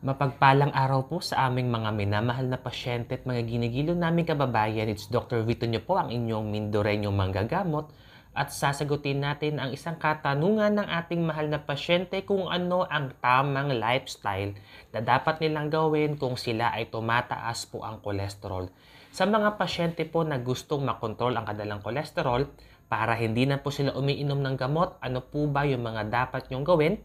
Mapagpalang araw po sa aming mga minamahal na pasyente at mga ginigilo naming kababayan. It's Dr. Vito nyo po ang inyong Mindoreño manggagamot at sasagutin natin ang isang katanungan ng ating mahal na pasyente kung ano ang tamang lifestyle na dapat nilang gawin kung sila ay tumataas po ang kolesterol. Sa mga pasyente po na gustong makontrol ang kadalang kolesterol para hindi na po sila umiinom ng gamot, ano po ba yung mga dapat nyong gawin?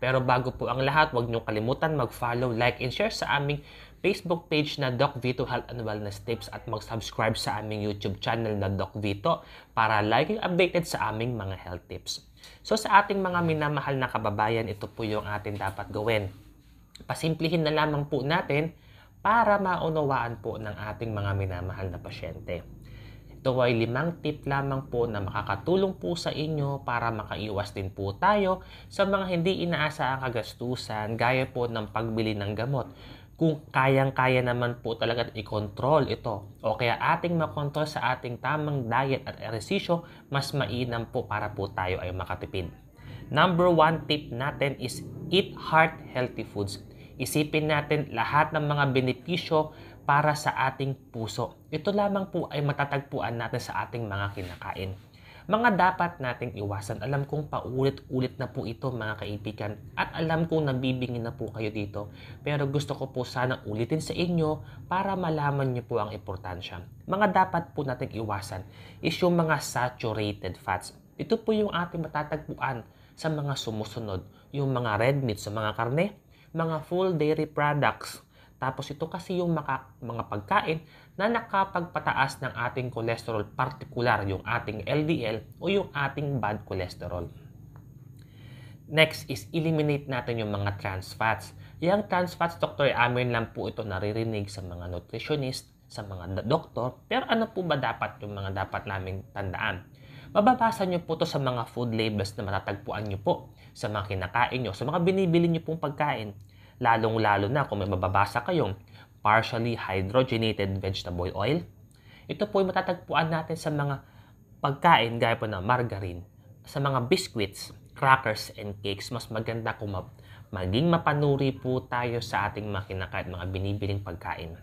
Pero bago po ang lahat, huwag niyong kalimutan mag-follow, like, and share sa aming Facebook page na Doc Vito Health and Wellness Tips at mag-subscribe sa aming YouTube channel na Doc Vito para laging updated sa aming mga health tips. So sa ating mga minamahal na kababayan, ito po yung atin dapat gawin. Pasimplihin na lamang po natin para maunawaan po ng ating mga minamahal na pasyente. Ito ay limang tip lamang po na makakatulong po sa inyo para makaiwas din po tayo sa mga hindi inaasahang kagastusan gaya po ng pagbili ng gamot kung kayang-kaya naman po talaga i-control ito o kaya ating makontrol sa ating tamang diet at eresisyo, mas mainam po para po tayo ay makatipid. Number one tip natin is eat heart healthy foods. Isipin natin lahat ng mga benepisyo para sa ating puso. Ito lamang po ay matatagpuan natin sa ating mga kinakain. Mga dapat nating iwasan. Alam kong paulit-ulit na po ito mga kaibigan at alam kong nabibingin na po kayo dito. Pero gusto ko po sana ulitin sa inyo para malaman niyo po ang importansya. Mga dapat po nating iwasan is yung mga saturated fats. Ito po yung ating matatagpuan sa mga sumusunod. Yung mga red meat sa mga karne, mga full dairy products, tapos ito kasi yung maka, mga pagkain na nakapagpataas ng ating cholesterol, particular yung ating LDL o yung ating bad cholesterol. Next is eliminate natin yung mga trans fats. Yung trans fats, Dr. Amin lang po ito naririnig sa mga nutritionist, sa mga doktor. Pero ano po ba dapat yung mga dapat naming tandaan? Mababasa nyo po to sa mga food labels na matatagpuan nyo po sa mga kinakain nyo, sa mga binibili nyo pong pagkain lalong-lalo na kung may mababasa kayong partially hydrogenated vegetable oil. Ito po ay matatagpuan natin sa mga pagkain gaya po ng margarine, sa mga biscuits, crackers, and cakes. Mas maganda kung maging mapanuri po tayo sa ating makina kinakain, mga binibiling pagkain.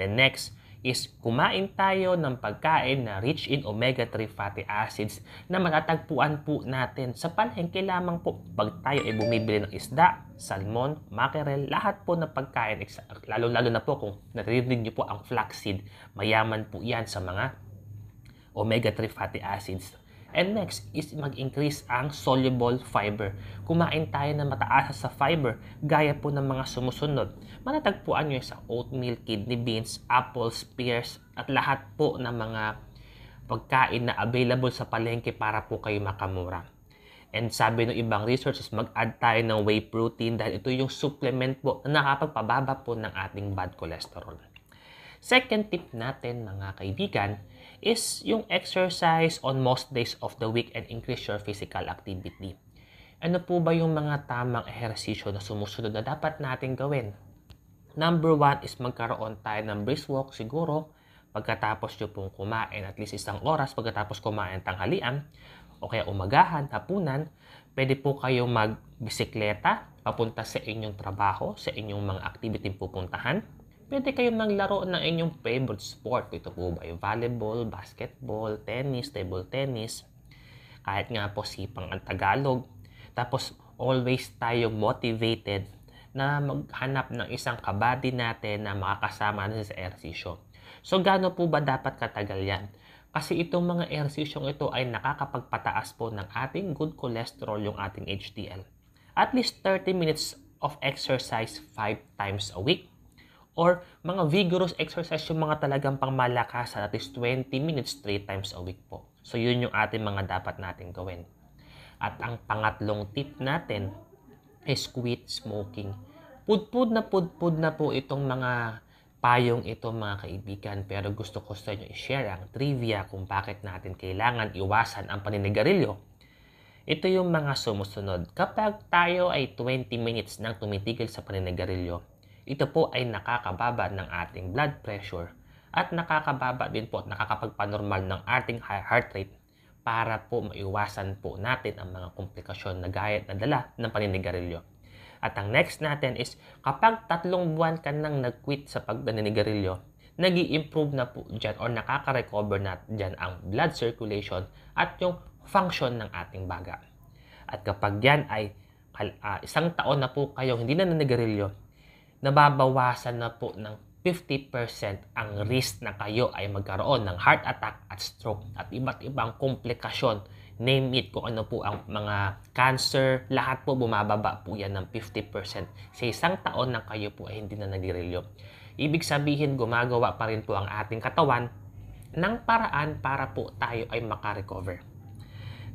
Then next, is kumain tayo ng pagkain na rich in omega-3 fatty acids na matatagpuan po natin sa palengke lamang po pag tayo ay bumibili ng isda, salmon, mackerel, lahat po ng pagkain, lalo-lalo na po kung naririnig niyo po ang flaxseed, mayaman po yan sa mga omega-3 fatty acids. And next is mag-increase ang soluble fiber. Kumain tayo ng mataas sa fiber, gaya po ng mga sumusunod. Matatagpuan nyo sa oatmeal, kidney beans, apples, pears, at lahat po ng mga pagkain na available sa palengke para po kayo makamura. And sabi ng ibang researchers, mag-add tayo ng whey protein dahil ito yung supplement po na nakapagpababa po ng ating bad cholesterol. Second tip natin mga kaibigan is yung exercise on most days of the week and increase your physical activity. Ano po ba yung mga tamang ehersisyo na sumusunod na dapat natin gawin? Number one is magkaroon tayo ng brisk walk siguro pagkatapos nyo pong kumain at least isang oras pagkatapos kumain tanghalian o kaya umagahan, hapunan, pwede po kayo magbisikleta papunta sa inyong trabaho, sa inyong mga activity pupuntahan pwede kayong naglaro ng inyong favorite sport. Ito po ba yung volleyball, basketball, tennis, table tennis. Kahit nga po sipang ang Tagalog. Tapos always tayo motivated na maghanap ng isang kabady natin na makakasama natin sa ersisyo. So gaano po ba dapat katagal yan? Kasi itong mga ehersisyong ito ay nakakapagpataas po ng ating good cholesterol yung ating HDL. At least 30 minutes of exercise 5 times a week or mga vigorous exercise yung mga talagang pangmalakasan at least 20 minutes 3 times a week po. So yun yung ating mga dapat natin gawin. At ang pangatlong tip natin is quit smoking. Pudpud na pudpud na po itong mga payong ito mga kaibigan pero gusto ko sa inyo i-share ang trivia kung bakit natin kailangan iwasan ang paninigarilyo ito yung mga sumusunod. Kapag tayo ay 20 minutes nang tumitigil sa paninigarilyo, ito po ay nakakababa ng ating blood pressure at nakakababa din po at nakakapagpanormal ng ating high heart rate para po maiwasan po natin ang mga komplikasyon na gayat na dala ng paninigarilyo. At ang next natin is kapag tatlong buwan ka nang nag-quit sa pagdaninigarilyo, nag improve na po dyan or nakaka-recover na dyan ang blood circulation at yung function ng ating baga. At kapag yan ay uh, isang taon na po kayo hindi na nanigarilyo, nababawasan na po ng 50% ang risk na kayo ay magkaroon ng heart attack at stroke at iba't ibang komplikasyon. Name it kung ano po ang mga cancer, lahat po bumababa po yan ng 50% sa isang taon na kayo po ay hindi na nagdirilyo. Ibig sabihin gumagawa pa rin po ang ating katawan ng paraan para po tayo ay makarecover.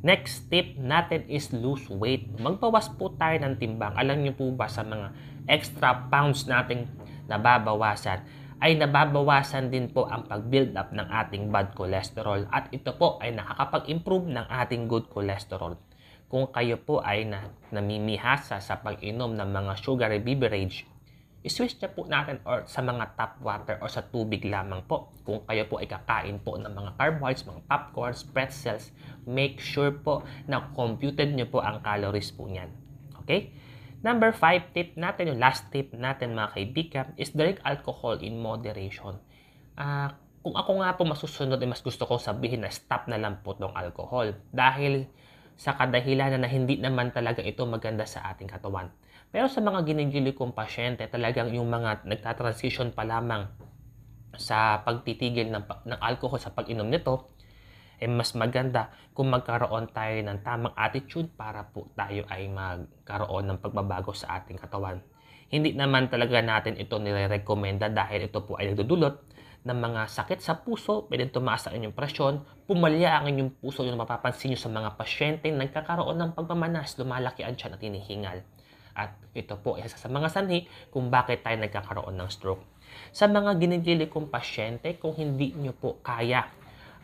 Next tip natin is lose weight. Magbawas po tayo ng timbang. Alam niyo po ba sa mga extra pounds nating nababawasan ay nababawasan din po ang pag-build up ng ating bad cholesterol at ito po ay nakakapag-improve ng ating good cholesterol. Kung kayo po ay na, namimihasa sa pag-inom ng mga sugary beverage, iswitch na po natin or sa mga tap water or sa tubig lamang po. Kung kayo po ay kakain po ng mga carbohydrates, mga popcorns, pretzels, make sure po na computed nyo po ang calories po niyan. Okay? Number 5 tip natin, yung last tip natin mga kaibigan, is drink alcohol in moderation. Uh, kung ako nga po masusunod, eh, mas gusto kong sabihin na stop na lang po tong alcohol. Dahil sa kadahilan na hindi naman talaga ito maganda sa ating katawan. Pero sa mga ginigili kong pasyente, talagang yung mga nagtatransition pa lamang sa pagtitigil ng, ng alcohol sa pag-inom nito, eh mas maganda kung magkaroon tayo ng tamang attitude para po tayo ay magkaroon ng pagbabago sa ating katawan. Hindi naman talaga natin ito nire-recommenda dahil ito po ay nagdudulot ng mga sakit sa puso, pwede tumaas ang inyong presyon, pumalya ang inyong puso yung mapapansin nyo sa mga pasyente nagkakaroon ng pagmamanas, lumalaki ang tiyan at hinihingal. At ito po ay isa sa mga sanhi kung bakit tayo nagkakaroon ng stroke. Sa mga ginigili kong pasyente, kung hindi nyo po kaya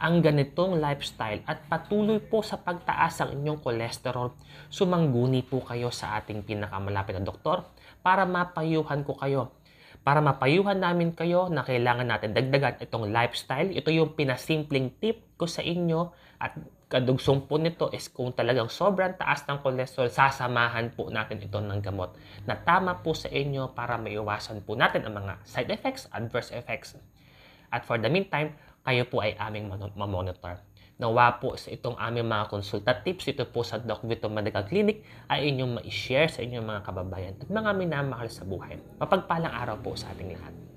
ang ganitong lifestyle at patuloy po sa pagtaas ng inyong kolesterol, sumangguni po kayo sa ating pinakamalapit na doktor para mapayuhan ko kayo. Para mapayuhan namin kayo na kailangan natin dagdagan itong lifestyle, ito yung pinasimpleng tip ko sa inyo at kadugsong po nito is kung talagang sobrang taas ng kolesterol, sasamahan po natin ito ng gamot na tama po sa inyo para maiwasan po natin ang mga side effects, adverse effects. At for the meantime, kayo po ay aming mamonitor. Nawa po sa itong aming mga konsulta tips ito po sa Doc Vito Medical Clinic ay inyong ma-share sa inyong mga kababayan at mga minamahal sa buhay. Mapagpalang araw po sa ating lahat.